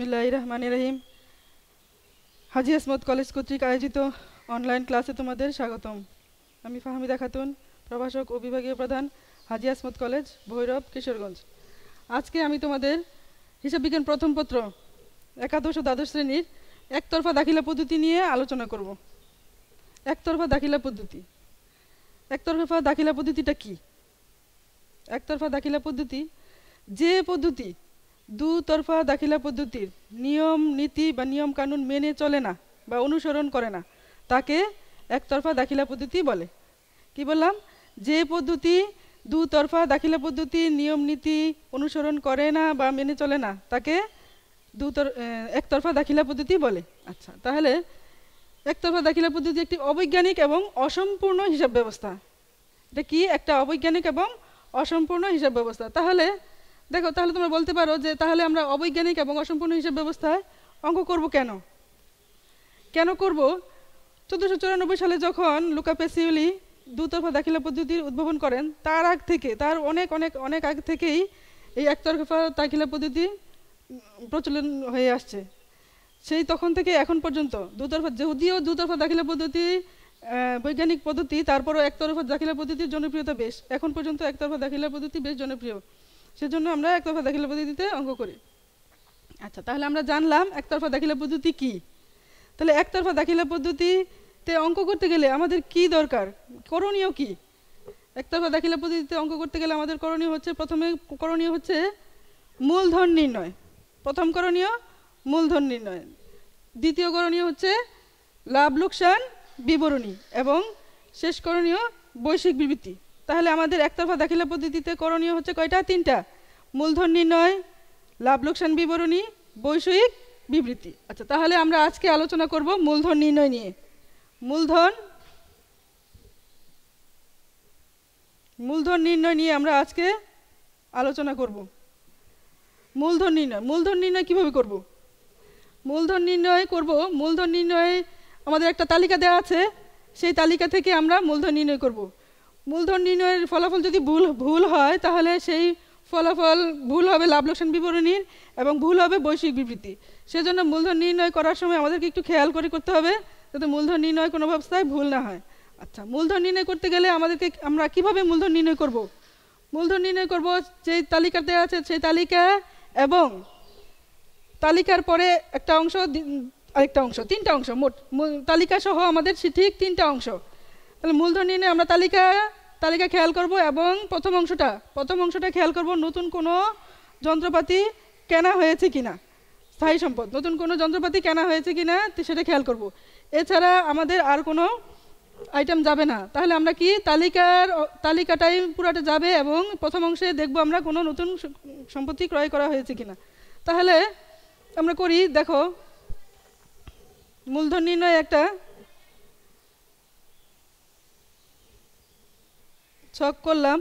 বিসমিল্লাহ রহমান রহিম হাজি আসমদ কলেজ কর্তৃক আয়োজিত অনলাইন ক্লাসে তোমাদের স্বাগতম আমি ফাহমিদা খাতুন প্রভাষক ও বিভাগীয় প্রধান হাজি আসমদ কলেজ ভৈরব কিশোরগঞ্জ আজকে আমি তোমাদের হিসাব বিজ্ঞান প্রথম পত্র একাদশ ও দ্বাদশ শ্রেণীর একতরফা দাখিলা পদ্ধতি নিয়ে আলোচনা করব একতরফা দাখিলা পদ্ধতি একতরফা দাখিলা পদ্ধতিটা কি একতরফা দাখিলা পদ্ধতি যে পদ্ধতি দুতরফা দাখিলা পদ্ধতির নিয়ম নীতি বা নিয়ম কানুন মেনে চলে না বা অনুসরণ করে না তাকে একতরফা দাখিলা পদ্ধতি বলে কি বললাম যে পদ্ধতি দুতরফা দাখিলা পদ্ধতি নিয়ম নীতি অনুসরণ করে না বা মেনে চলে না তাকে দুতর একতরফা দাখিলা পদ্ধতি বলে আচ্ছা তাহলে একতরফা দাখিলা পদ্ধতি একটি অবৈজ্ঞানিক এবং অসম্পূর্ণ হিসাব ব্যবস্থা এটা কি একটা অবৈজ্ঞানিক এবং অসম্পূর্ণ হিসাব ব্যবস্থা তাহলে দেখো তাহলে তোমরা বলতে পারো যে তাহলে আমরা অবৈজ্ঞানিক এবং অসম্পূর্ণ হিসাব ব্যবস্থায় অঙ্ক করব কেন কেন করব চোদ্দোশো চুরানব্বই সালে যখন লুকা পেসিউলি দুতরফা দাখিলা পদ্ধতির উদ্ভাবন করেন তার আগ থেকে তার অনেক অনেক অনেক আগ থেকেই এই একতরফা দাখিলা পদ্ধতি প্রচলন হয়ে আসছে সেই তখন থেকে এখন পর্যন্ত দুতরফা যদিও দুতরফা দাখিলা পদ্ধতি বৈজ্ঞানিক পদ্ধতি তারপরও একতরফা দাখিলা পদ্ধতির জনপ্রিয়তা বেশ এখন পর্যন্ত একতরফা দাখিলা পদ্ধতি বেশ জনপ্রিয় সেজন্য আমরা একতরফা দাখিল পদ্ধতিতে অঙ্ক করি আচ্ছা তাহলে আমরা জানলাম একতরফা দাখিল পদ্ধতি কি তাহলে একতরফা দাখিল পদ্ধতিতে অঙ্ক করতে গেলে আমাদের কি দরকার করণীয় কি একতরফা দাখিল পদ্ধতিতে অঙ্ক করতে গেলে আমাদের করণীয় হচ্ছে প্রথমে করণীয় হচ্ছে মূলধন নির্ণয় প্রথম করণীয় মূলধন নির্ণয় দ্বিতীয় করণীয় হচ্ছে লাভ লোকসান বিবরণী এবং শেষ করণীয় বৈশ্বিক বিবৃতি তাহলে আমাদের একতরফা দাখিলা পদ্ধতিতে করণীয় হচ্ছে কয়টা তিনটা মূলধন নির্ণয় লাভ লোকসান বিবরণী বৈষয়িক বিবৃতি আচ্ছা তাহলে আমরা আজকে আলোচনা করব মূলধন নির্ণয় নিয়ে মূলধন মূলধন নির্ণয় নিয়ে আমরা আজকে আলোচনা করব মূলধন নির্ণয় মূলধন নির্ণয় কিভাবে করব মূলধন নির্ণয় করব মূলধন নির্ণয়ে আমাদের একটা তালিকা দেওয়া আছে সেই তালিকা থেকে আমরা মূলধন নির্ণয় করবো মূলধন নির্ণয়ের ফলাফল যদি ভুল ভুল হয় তাহলে সেই ফলাফল ভুল হবে লাভ লোকসান বিবরণীর এবং ভুল হবে বৈশ্বিক বিবৃতি সেজন্য মূলধন নির্ণয় করার সময় আমাদেরকে একটু খেয়াল করে করতে হবে যাতে মূলধন নির্ণয় কোনো ব্যবস্থায় ভুল না হয় আচ্ছা মূলধন নির্ণয় করতে গেলে আমাদেরকে আমরা কিভাবে মূলধন নির্ণয় করব। মূলধন নির্ণয় করব যেই তালিকাতে আছে সেই তালিকা এবং তালিকার পরে একটা অংশ আরেকটা অংশ তিনটা অংশ মোট তালিকা সহ আমাদের ঠিক তিনটা অংশ তাহলে মূলধন নির্ণয় আমরা তালিকা তালিকা খেয়াল করব এবং প্রথম অংশটা প্রথম অংশটা খেয়াল করব নতুন কোনো যন্ত্রপাতি কেনা হয়েছে কিনা স্থায়ী সম্পদ নতুন কোনো যন্ত্রপাতি কেনা হয়েছে কিনা সেটা খেয়াল করব এছাড়া আমাদের আর কোনো আইটেম যাবে না তাহলে আমরা কি তালিকার তালিকাটাই পুরাটা যাবে এবং প্রথম অংশে দেখব আমরা কোনো নতুন সম্পত্তি ক্রয় করা হয়েছে কিনা তাহলে আমরা করি দেখো মূলধন নির্ণয় একটা শখ করলাম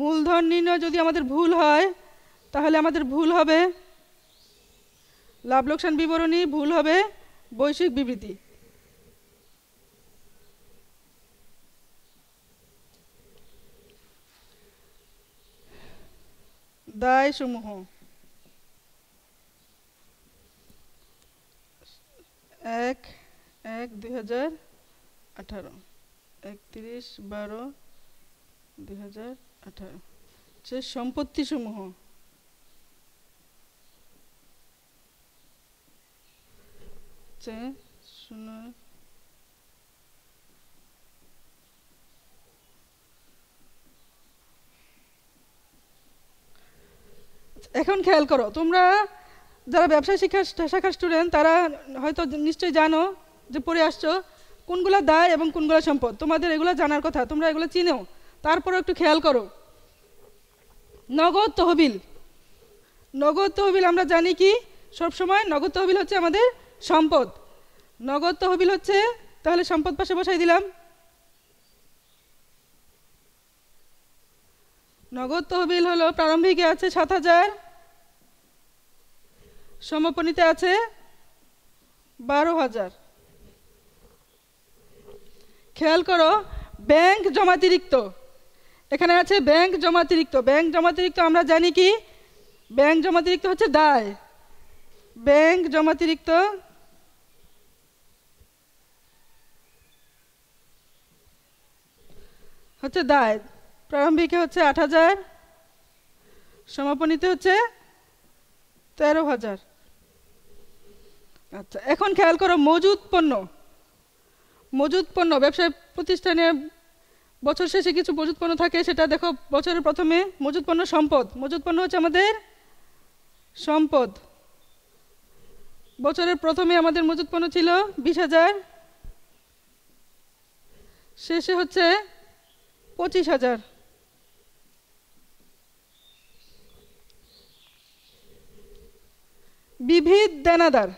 মূলধন নির্ণয় যদি আমাদের ভুল হয় তাহলে আমাদের ভুল হবে লাভ লোকসান বিবরণী ভুল হবে বৈশ্বিক বিবৃতি দায়সমূহ এক এক দুই হাজার আঠারো একত্রিশ বারো দুই হাজার আঠারো সে সম্পত্তি সমূহ এখন খেয়াল করো তোমরা যারা ব্যবসায় শিক্ষা শাখার স্টুডেন্ট তারা হয়তো নিশ্চয়ই জানো যে পড়ে আসছো কোনগুলো দায় এবং কোনগুলো সম্পদ তোমাদের এগুলো জানার কথা তোমরা এগুলো চিনো তারপরে একটু খেয়াল করো নগদ তহবিল নগদ তহবিল আমরা জানি কি সবসময় নগদ তহবিল হচ্ছে আমাদের সম্পদ নগদ তহবিল হচ্ছে তাহলে সম্পদ পাশে বসাই দিলাম নগদ তহবিল হলো প্রারম্ভিকে আছে সাত হাজার সমাপনীতে আছে বারো হাজার খেয়াল করো ব্যাংক জমাতিরিক্ত এখানে আছে ব্যাংক জমাতিরিক্ত ব্যাংক জমাতিরিক্ত আমরা জানি কি ব্যাংক জমাতিরিক্ত হচ্ছে দায় ব্যাংক জমাতিরিক্ত হচ্ছে দায় প্রারম্ভিকে হচ্ছে আট হাজার সমাপনীতে হচ্ছে তেরো হাজার আচ্ছা এখন খেয়াল করো মজুদ পণ্য মজুদ পণ্য ব্যবসায় প্রতিষ্ঠানে বছর শেষে কিছু মজুদ পণ্য থাকে সেটা দেখো বছরের প্রথমে মজুদ পণ্য সম্পদ মজুদ পণ্য হচ্ছে আমাদের সম্পদ বছরের প্রথমে আমাদের মজুদ পণ্য ছিল বিশ হাজার শেষে হচ্ছে পঁচিশ হাজার বিবিধ দেনাদার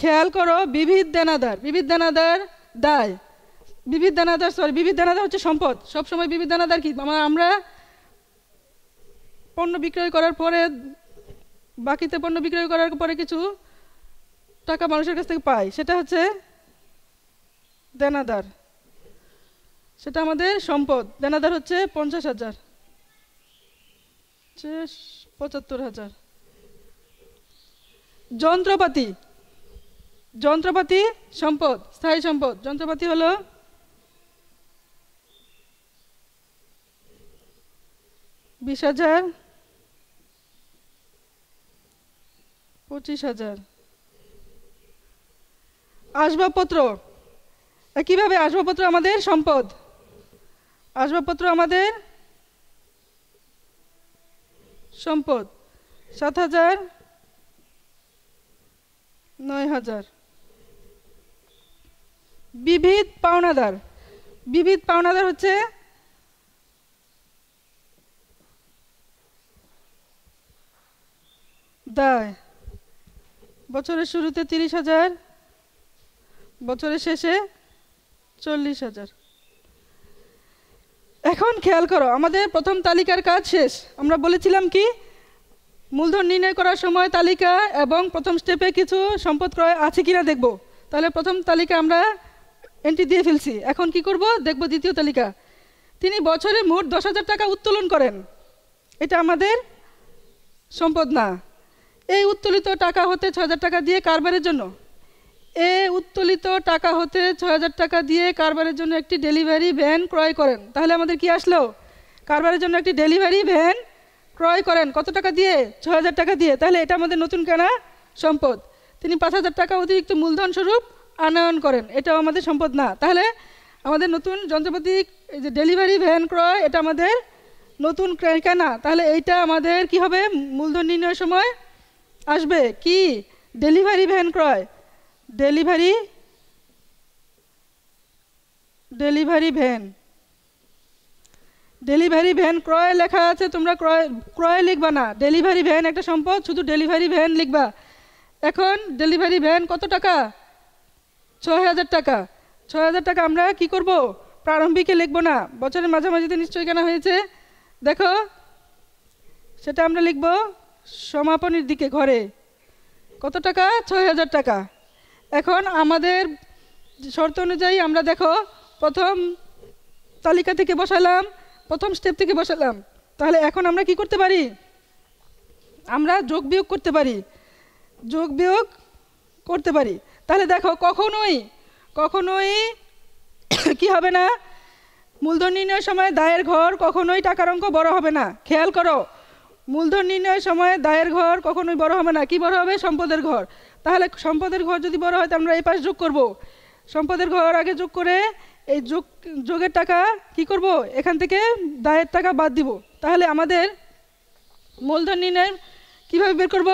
খেয়াল করো বিবিধ দেনাদার বিবিধ দেনাদার দায় বিবিধ দানাদার সরি বিবিধ দানাদার হচ্ছে সম্পদ সবসময় বিবিধ দানাদার কি মানে আমরা পণ্য বিক্রয় করার পরে বাকিতে পণ্য বিক্রয় করার পরে কিছু টাকা মানুষের কাছ থেকে পাই সেটা হচ্ছে দেনাদার সেটা আমাদের সম্পদ দেনাদার হচ্ছে পঞ্চাশ হাজার পঁচাত্তর হাজার যন্ত্রপাতি যন্ত্রপাতি সম্পদ স্থায়ী সম্পদ যন্ত্রপাতি হলো বিশ হাজার পঁচিশ হাজার আসবাবপত্র কিভাবে আসবাবপত্র আমাদের সম্পদ আসবাবপত্র আমাদের সম্পদ সাত হাজার নয় হাজার বিবিধ পাওনাদার বিবিধ পাওনাদার হচ্ছে দায় বছরের শুরুতে তিরিশ হাজার বছরের শেষে চল্লিশ হাজার এখন খেয়াল করো আমাদের প্রথম তালিকার কাজ শেষ আমরা বলেছিলাম কি মূলধন নির্ণয় করার সময় তালিকা এবং প্রথম স্টেপে কিছু সম্পদ ক্রয় আছে কিনা দেখব তাহলে প্রথম তালিকা আমরা এন্ট্রি দিয়ে ফেলছি এখন কি করব দেখব দ্বিতীয় তালিকা তিনি বছরে মোট দশ হাজার টাকা উত্তোলন করেন এটা আমাদের সম্পদ না এই উত্তোলিত টাকা হতে ছ হাজার টাকা দিয়ে কারবারের জন্য এ উত্তোলিত টাকা হতে ছ হাজার টাকা দিয়ে কারবারের জন্য একটি ডেলিভারি ভ্যান ক্রয় করেন তাহলে আমাদের কি আসলো কারবারের জন্য একটি ডেলিভারি ভ্যান ক্রয় করেন কত টাকা দিয়ে ছ হাজার টাকা দিয়ে তাহলে এটা আমাদের নতুন কেনা সম্পদ তিনি পাঁচ হাজার টাকা অতিরিক্ত মূলধন স্বরূপ আনয়ন করেন এটাও আমাদের সম্পদ না তাহলে আমাদের নতুন যন্ত্রপাতি যে ডেলিভারি ভ্যান ক্রয় এটা আমাদের নতুন কেনা তাহলে এইটা আমাদের কি হবে মূলধন নির্ণয়ের সময় আসবে কি ডেলিভারি ভ্যান ক্রয় delivery delivery van delivery van ক্রয় লেখা আছে তোমরা ক্রয় ক্রয় লিখবা না ডেলিভারি ভ্যান একটা সম্পদ শুধু ডেলিভারি ভ্যান লিখবা এখন ডেলিভারি ভ্যান কত টাকা ছয় হাজার টাকা ছয় হাজার টাকা আমরা কি করব প্রারম্ভিকে লিখবো না বছরের মাঝামাঝিতে নিশ্চয়ই কেনা হয়েছে দেখো সেটা আমরা লিখব সমাপনের দিকে ঘরে কত টাকা ছয় হাজার টাকা এখন আমাদের শর্ত অনুযায়ী আমরা দেখো প্রথম তালিকা থেকে বসালাম প্রথম স্টেপ থেকে বসালাম তাহলে এখন আমরা কি করতে পারি আমরা যোগ বিয়োগ করতে পারি যোগ বিয়োগ করতে পারি তাহলে দেখো কখনোই কখনোই কি হবে না মূলধন নির্ণয়ের সময় দায়ের ঘর কখনোই টাকার অঙ্ক বড় হবে না খেয়াল করো মূলধন নির্ণয়ের সময় দায়ের ঘর কখনোই বড় হবে না কি বড় হবে সম্পদের ঘর তাহলে সম্পদের ঘর যদি বড় হয় তো আমরা এই পাশ যোগ করব সম্পদের ঘর আগে যোগ করে এই যোগ যোগের টাকা কি করব এখান থেকে দায়ের টাকা বাদ দিব তাহলে আমাদের মূলধন নির্ণয় কীভাবে বের করব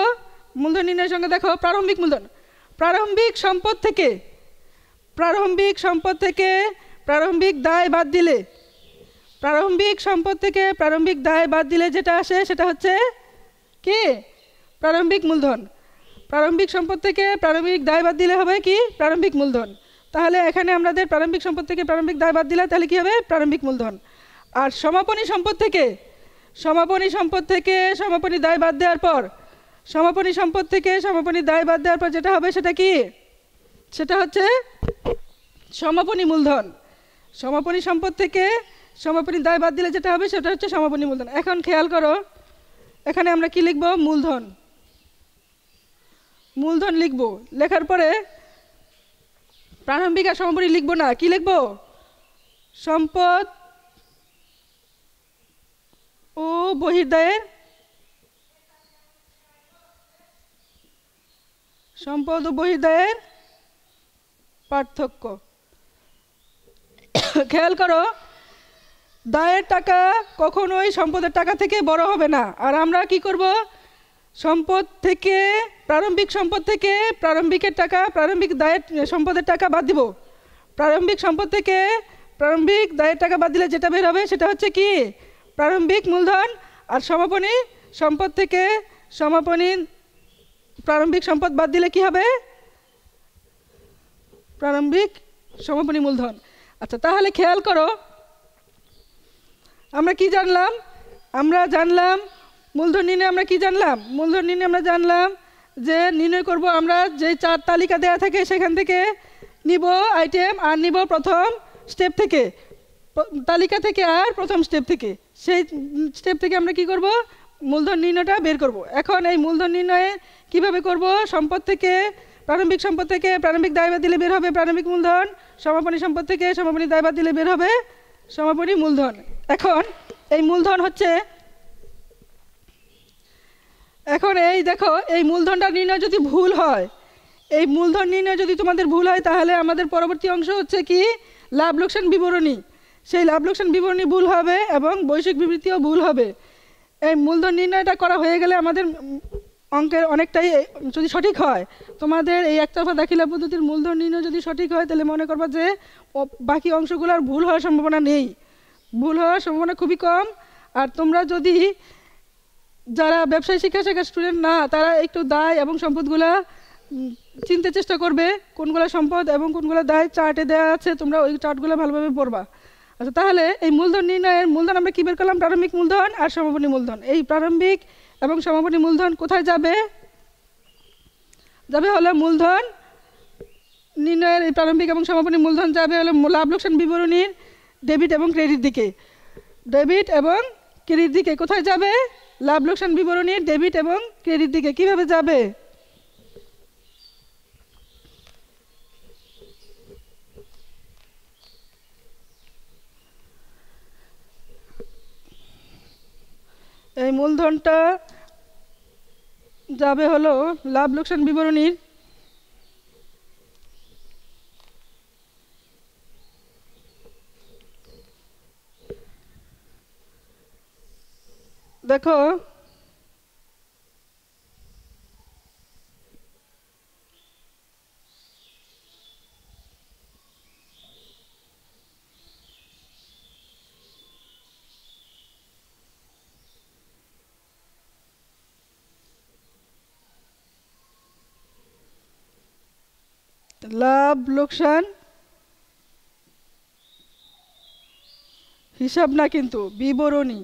মূলধন নির্ণয়ের সঙ্গে দেখো প্রারম্ভিক মূলধন প্রারম্ভিক সম্পদ থেকে প্রারম্ভিক সম্পদ থেকে প্রারম্ভিক দায় বাদ দিলে প্রারম্ভিক সম্পদ থেকে প্রারম্ভিক দায় বাদ দিলে যেটা আসে সেটা হচ্ছে কি প্রারম্ভিক মূলধন প্রারম্ভিক সম্পদ থেকে প্রারম্ভিক দায় বাদ দিলে হবে কি প্রারম্ভিক মূলধন তাহলে এখানে আমাদের প্রারম্ভিক সম্পদ থেকে প্রারম্ভিক দায় বাদ দিলে তাহলে কী হবে প্রারম্ভিক মূলধন আর সমাপনী সম্পদ থেকে সমাপনী সম্পদ থেকে সমাপনী দায় বাদ দেওয়ার পর সমাপনী সম্পদ থেকে সমাপনী দায় বাদ দেওয়ার পর যেটা হবে সেটা কি সেটা হচ্ছে সমাপনী মূলধন সমাপনী সম্পদ থেকে সমাপনী দায় বাদ দিলে যেটা হবে সেটা হচ্ছে সমাপনী মূলধন এখন খেয়াল করো এখানে আমরা কি লিখব মূলধন মূলধন লিখব লেখার পরে প্রারম্ভিক আর সমাপনী লিখবো না কি লিখব সম্পদ ও বহির্দয়ের সম্পদ ও বহির্দয়ের পার্থক্য খেয়াল করো দায়ের টাকা কখনোই সম্পদের টাকা থেকে বড় হবে না আর আমরা কি করব সম্পদ থেকে প্রারম্ভিক সম্পদ থেকে প্রারম্ভিকের টাকা প্রারম্ভিক দায়ের সম্পদের টাকা বাদ দিব প্রারম্ভিক সম্পদ থেকে প্রারম্ভিক দায়ের টাকা বাদ দিলে যেটা বের হবে সেটা হচ্ছে কি প্রারম্ভিক মূলধন আর সমাপনী সম্পদ থেকে সমাপনী প্রারম্ভিক সম্পদ বাদ দিলে কি হবে প্রারম্ভিক সমাপনী মূলধন আচ্ছা তাহলে খেয়াল করো আমরা কি জানলাম আমরা জানলাম মূলধন নির্ণয় আমরা কি জানলাম মূলধন নির্ণয় আমরা জানলাম যে নির্ণয় করব আমরা যে চার তালিকা দেওয়া থাকে সেখান থেকে নিব আইটেম আর নিব প্রথম স্টেপ থেকে তালিকা থেকে আর প্রথম স্টেপ থেকে সেই স্টেপ থেকে আমরা কি করব মূলধন নির্ণয়টা বের করব এখন এই মূলধন নির্ণয়ে কিভাবে করব সম্পদ থেকে প্রারম্ভিক সম্পদ থেকে প্রারম্ভিক দায়বাদ দিলে বের হবে প্রারম্ভিক মূলধন সমাপনী সম্পদ থেকে সমাপনী দায়বাদ দিলে বের হবে সমাপনী মূলধন এখন এই মূলধন হচ্ছে এখন এই দেখো এই মূলধনটা নির্ণয় যদি ভুল হয় এই মূলধন নির্ণয় যদি তোমাদের ভুল হয় তাহলে আমাদের পরবর্তী অংশ হচ্ছে কি লাভ লোকসান বিবরণী সেই লাভ লোকসান বিবরণী ভুল হবে এবং বৈশ্বিক বিবৃতিও ভুল হবে এই মূলধন নির্ণয়টা করা হয়ে গেলে আমাদের অঙ্কের অনেকটাই যদি সঠিক হয় তোমাদের এই একতরফা দাখিলা পদ্ধতির মূলধন নির্ণয় যদি সঠিক হয় তাহলে মনে করবো যে বাকি অংশগুলোর ভুল হওয়ার সম্ভাবনা নেই ভুল হওয়ার সম্ভাবনা খুবই কম আর তোমরা যদি যারা ব্যবসায় শিক্ষা শেখার স্টুডেন্ট না তারা একটু দায় এবং সম্পদগুলা চিনতে চেষ্টা করবে কোনগুলো সম্পদ এবং কোনগুলো দায় চার্টে দেওয়া আছে তোমরা ওই চার্টগুলো ভালোভাবে পড়বা আচ্ছা তাহলে এই মূলধন নির্ণয়ের মূলধন আমরা কী বের করলাম প্রারম্ভিক মূলধন আর সমাপনী মূলধন এই প্রারম্ভিক এবং সমাপনী মূলধন কোথায় যাবে যাবে হলো মূলধন নির্ণয়ের এই প্রারম্ভিক এবং সমাপনী মূলধন যাবে হলো লাভ লোকসান বিবরণীর ডেবিট এবং ক্রেডিট দিকে ডেবিট এবং ক্রেডিট দিকে কোথায় যাবে লাভ লোকসান বিবরণীর ডেবিট এবং ক্রেডিট দিকে কিভাবে যাবে এই মূলধনটা যাবে হলো লাভ লোকসান বিবরণীর দেখো লাভ লোকসান হিসাব না কিন্তু বিবরণী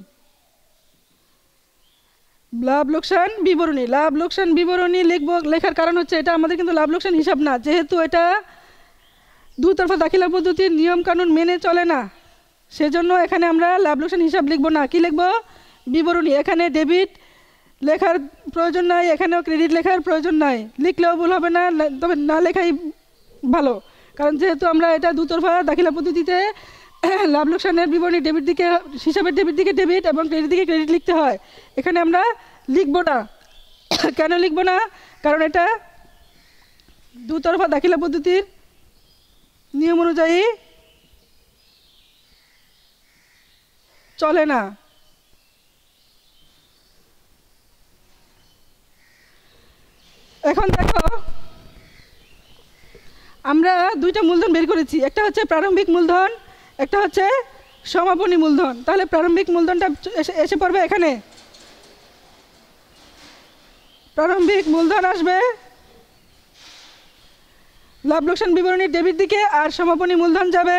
লাভ লোকসান বিবরণী লাভ লোকসান বিবরণী লিখব লেখার কারণ হচ্ছে এটা আমাদের কিন্তু লাভ লোকসান হিসাব না যেহেতু এটা দুতরফা দাখিলা পদ্ধতির নিয়ম কানুন মেনে চলে না সেজন্য এখানে আমরা লাভ লোকসান হিসাব লিখব না কি লিখব বিবরণী এখানে ডেবিট লেখার প্রয়োজন নাই এখানেও ক্রেডিট লেখার প্রয়োজন নাই লিখলেও ভুল হবে না তবে না লেখাই ভালো কারণ যেহেতু আমরা এটা দুতরফা দাখিলা পদ্ধতিতে লাভ লোকসানের বিবরণী ডেবিট দিকে হিসাবের ডেবিট দিকে ডেবিট এবং ক্রেডিট দিকে ক্রেডিট লিখতে হয় এখানে আমরা লিখব না কেন লিখব না কারণ এটা দুতরফা দাখিলা পদ্ধতির নিয়ম অনুযায়ী চলে না এখন দেখো আমরা দুইটা মূলধন বের করেছি একটা হচ্ছে প্রারম্ভিক মূলধন একটা হচ্ছে সমাপনী মূলধন তাহলে প্রারম্ভিক মূলধনটা এসে পড়বে এখানে প্রারম্ভিক মূলধন আসবে লাভ লোকসান বিবরণী ডেবিট দিকে আর সমাপনী মূলধন যাবে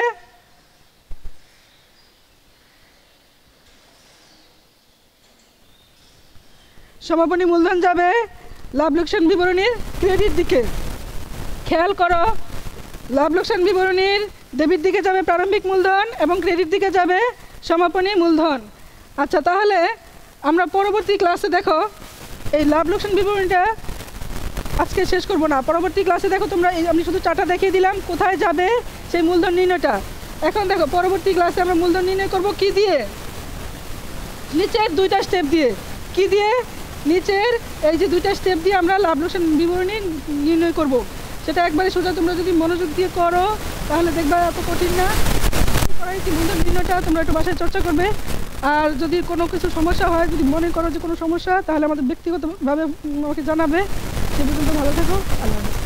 সমাপনী মূলধন যাবে লাভ লোকসান বিবরণীর ক্রেডিট দিকে খেয়াল করো লাভ লোকসান বিবরণীর ডেবিট দিকে যাবে প্রারম্ভিক মূলধন এবং ক্রেডিট দিকে যাবে সমাপনী মূলধন আচ্ছা তাহলে আমরা পরবর্তী ক্লাসে দেখো এই লাভ লোকসান বিবরণীটা আজকে শেষ করব না পরবর্তী ক্লাসে দেখো তোমরা এই আমি শুধু চাটা দেখিয়ে দিলাম কোথায় যাবে সেই মূলধন নির্ণয়টা এখন দেখো পরবর্তী ক্লাসে আমরা মূলধন নির্ণয় করব কি দিয়ে নিচের দুইটা স্টেপ দিয়ে কি দিয়ে নিচের এই যে দুইটা স্টেপ দিয়ে আমরা লাভ লোকসান বিবরণী নির্ণয় করব সেটা একবারে সোজা তোমরা যদি মনোযোগ দিয়ে করো তাহলে দেখবা এত কঠিন না করাই সিদ্ধান্ত ভিন্নটা তোমরা একটু বাসায় চর্চা করবে আর যদি কোনো কিছু সমস্যা হয় যদি মনে করো যে কোনো সমস্যা তাহলে আমাদের ব্যক্তিগতভাবে আমাকে জানাবে সে পর্যন্ত ভালো থাকো আল্লাহ